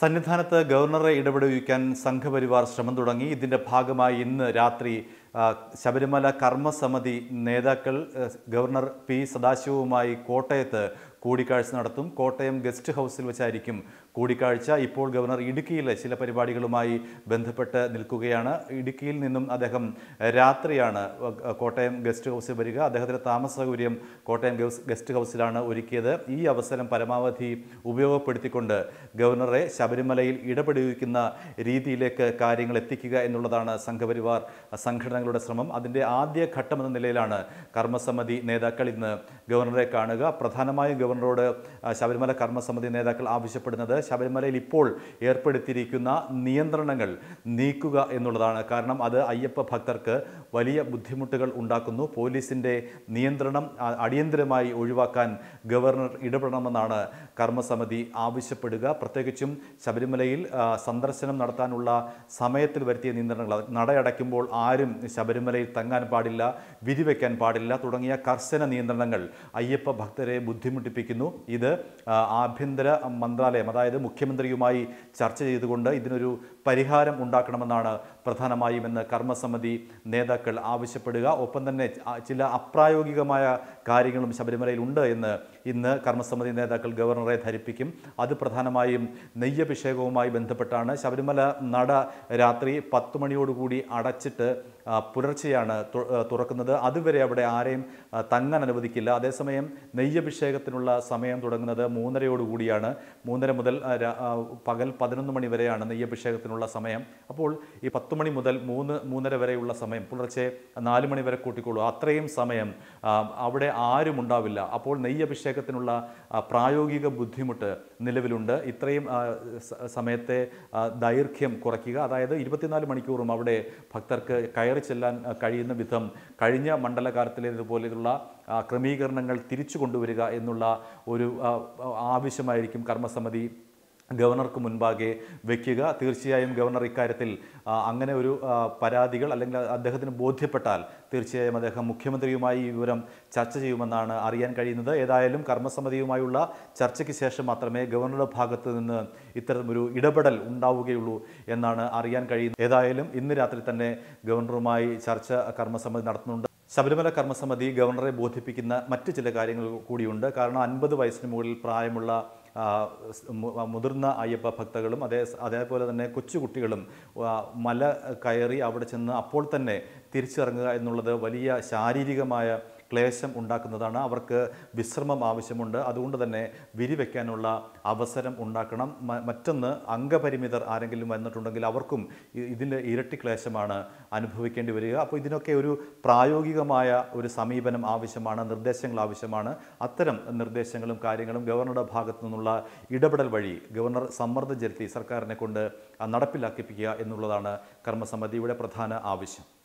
സന്നിധാനത്ത് ഗവർണറെ ഇടപെടുവിക്കാൻ സംഘപരിവാർ ശ്രമം തുടങ്ങി ഇതിന്റെ ഭാഗമായി ഇന്ന് രാത്രി ശബരിമല കർമ്മസമിതി നേതാക്കൾ ഗവർണർ പി സദാശിവുമായി കോട്ടയത്ത് കൂടിക്കാഴ്ച നടത്തും കോട്ടയം ഗസ്റ്റ് ഹൗസിൽ വെച്ചായിരിക്കും കൂടിക്കാഴ്ച ഇപ്പോൾ ഗവർണർ ഇടുക്കിയിലെ ചില പരിപാടികളുമായി ബന്ധപ്പെട്ട് നിൽക്കുകയാണ് ഇടുക്കിയിൽ നിന്നും അദ്ദേഹം രാത്രിയാണ് കോട്ടയം ഗസ്റ്റ് ഹൗസിൽ വരിക അദ്ദേഹത്തിൻ്റെ താമസ സൗകര്യം കോട്ടയം ഗസ്റ്റ് ഹൗസിലാണ് ഒരുക്കിയത് ഈ അവസരം പരമാവധി ഉപയോഗപ്പെടുത്തിക്കൊണ്ട് ഗവർണറെ ശബരിമലയിൽ ഇടപെടുവിക്കുന്ന രീതിയിലേക്ക് കാര്യങ്ങൾ എത്തിക്കുക എന്നുള്ളതാണ് സംഘപരിവാർ സംഘടന ജനങ്ങളുടെ ശ്രമം അതിൻ്റെ ആദ്യ ഘട്ടം എന്ന നിലയിലാണ് കർമ്മസമിതി നേതാക്കൾ ഇന്ന് ഗവർണറെ കാണുക പ്രധാനമായും ഗവർണറോട് ശബരിമല കർമ്മസമിതി നേതാക്കൾ ആവശ്യപ്പെടുന്നത് ശബരിമലയിൽ ഇപ്പോൾ ഏർപ്പെടുത്തിയിരിക്കുന്ന നിയന്ത്രണങ്ങൾ നീക്കുക എന്നുള്ളതാണ് കാരണം അത് അയ്യപ്പ ഭക്തർക്ക് വലിയ ബുദ്ധിമുട്ടുകൾ ഉണ്ടാക്കുന്നു പോലീസിൻ്റെ നിയന്ത്രണം അടിയന്തരമായി ഒഴിവാക്കാൻ ഗവർണർ ഇടപെടണമെന്നാണ് കർമ്മസമിതി ആവശ്യപ്പെടുക പ്രത്യേകിച്ചും ശബരിമലയിൽ സന്ദർശനം നടത്താനുള്ള സമയത്തിൽ വരുത്തിയ നിയന്ത്രണങ്ങൾ നടയടയ്ക്കുമ്പോൾ ആരും പ്രവേശനത്തിന് ശബരിമലയിൽ തങ്ങാൻ പാടില്ല വിധി വയ്ക്കാൻ പാടില്ല തുടങ്ങിയ കർശന നിയന്ത്രണങ്ങൾ അയ്യപ്പ ഭക്തരെ ബുദ്ധിമുട്ടിപ്പിക്കുന്നു ഇത് ആഭ്യന്തര മന്ത്രാലയം അതായത് മുഖ്യമന്ത്രിയുമായി ചർച്ച ചെയ്തുകൊണ്ട് ഇതിനൊരു പരിഹാരം ഉണ്ടാക്കണമെന്നാണ് പ്രധാനമായും എന്ന് കർമ്മസമിതി നേതാക്കൾ ആവശ്യപ്പെടുക ഒപ്പം തന്നെ ചില അപ്രായോഗികമായ കാര്യങ്ങളും ശബരിമലയിൽ ഉണ്ട് എന്ന് ഇന്ന് കർമ്മസമിതി നേതാക്കൾ ഗവർണറെ ധരിപ്പിക്കും അത് പ്രധാനമായും നെയ്യഭിഷേകവുമായി ബന്ധപ്പെട്ടാണ് ശബരിമല നട രാത്രി പത്ത് മണിയോടുകൂടി അടച്ചിട്ട് പുലർച്ചെയാണ് തുറക്കുന്നത് അതുവരെ അവിടെ ആരെയും തങ്ങാൻ അനുവദിക്കില്ല അതേസമയം നെയ്യഭിഷേകത്തിനുള്ള സമയം തുടങ്ങുന്നത് മൂന്നരയോടുകൂടിയാണ് മൂന്നര മുതൽ പകൽ പതിനൊന്ന് മണി വരെയാണ് നെയ്യഭിഷേകത്തിനുള്ള സമയം അപ്പോൾ ഈ പത്ത് മണി മുതൽ മൂന്ന് മൂന്നര വരെയുള്ള സമയം പുലർച്ചെ നാല് മണി വരെ കൂട്ടിക്കോളൂ അത്രയും സമയം അവിടെ ആരും ഉണ്ടാവില്ല അപ്പോൾ നെയ്യഭിഷേക ഗവേഷകത്തിനുള്ള പ്രായോഗിക ബുദ്ധിമുട്ട് നിലവിലുണ്ട് ഇത്രയും സമയത്തെ ദൈർഘ്യം കുറയ്ക്കുക അതായത് ഇരുപത്തിനാല് മണിക്കൂറും അവിടെ ഭക്തർക്ക് കയറി ചെല്ലാൻ കഴിയുന്ന വിധം കഴിഞ്ഞ മണ്ഡലകാലത്തിലേതുപോലെയുള്ള ക്രമീകരണങ്ങൾ തിരിച്ചു കൊണ്ടുവരിക എന്നുള്ള ഒരു ആവശ്യമായിരിക്കും കർമ്മസമിതി ഗവർണർക്ക് മുൻപാകെ വയ്ക്കുക തീർച്ചയായും ഗവർണർ ഇക്കാര്യത്തിൽ അങ്ങനെ ഒരു പരാതികൾ അല്ലെങ്കിൽ അദ്ദേഹത്തിന് ബോധ്യപ്പെട്ടാൽ തീർച്ചയായും അദ്ദേഹം മുഖ്യമന്ത്രിയുമായി ഈ വിവരം ചർച്ച ചെയ്യുമെന്നാണ് അറിയാൻ കഴിയുന്നത് ഏതായാലും കർമ്മസമിതിയുമായുള്ള ചർച്ചയ്ക്ക് ശേഷം മാത്രമേ ഗവർണറുടെ ഭാഗത്ത് നിന്ന് ഇത്തരമൊരു ഇടപെടൽ ഉണ്ടാവുകയുള്ളൂ എന്നാണ് അറിയാൻ കഴിയുന്നത് ഏതായാലും ഇന്ന് രാത്രി തന്നെ ഗവർണറുമായി ചർച്ച കർമ്മസമിതി നടത്തുന്നുണ്ട് ശബരിമല കർമ്മസമിതി ഗവർണറെ ബോധിപ്പിക്കുന്ന മറ്റ് ചില കാര്യങ്ങൾ കൂടിയുണ്ട് കാരണം അൻപത് വയസ്സിന് മുകളിൽ പ്രായമുള്ള മുതിർന്ന അയ്യപ്പ ഭക്തകളും അതേ അതേപോലെ തന്നെ കൊച്ചുകുട്ടികളും മല കയറി അവിടെ ചെന്ന് അപ്പോൾ തന്നെ തിരിച്ചിറങ്ങുക എന്നുള്ളത് വലിയ ശാരീരികമായ ക്ലേശം ഉണ്ടാക്കുന്നതാണ് അവർക്ക് വിശ്രമം ആവശ്യമുണ്ട് അതുകൊണ്ട് തന്നെ വിരിവെക്കാനുള്ള അവസരം ഉണ്ടാക്കണം മറ്റൊന്ന് അംഗപരിമിതർ ആരെങ്കിലും വന്നിട്ടുണ്ടെങ്കിൽ അവർക്കും ഇതിൻ്റെ ഇരട്ടി ക്ലേശമാണ് അനുഭവിക്കേണ്ടി വരിക അപ്പോൾ ഇതിനൊക്കെ ഒരു പ്രായോഗികമായ ഒരു സമീപനം ആവശ്യമാണ് നിർദ്ദേശങ്ങൾ ആവശ്യമാണ് അത്തരം നിർദ്ദേശങ്ങളും കാര്യങ്ങളും ഗവർണറുടെ ഭാഗത്തു നിന്നുള്ള ഇടപെടൽ വഴി ഗവർണർ സമ്മർദ്ദം ചെലുത്തി സർക്കാരിനെ കൊണ്ട് നടപ്പിലാക്കിപ്പിക്കുക എന്നുള്ളതാണ് കർമ്മസമിതിയുടെ പ്രധാന ആവശ്യം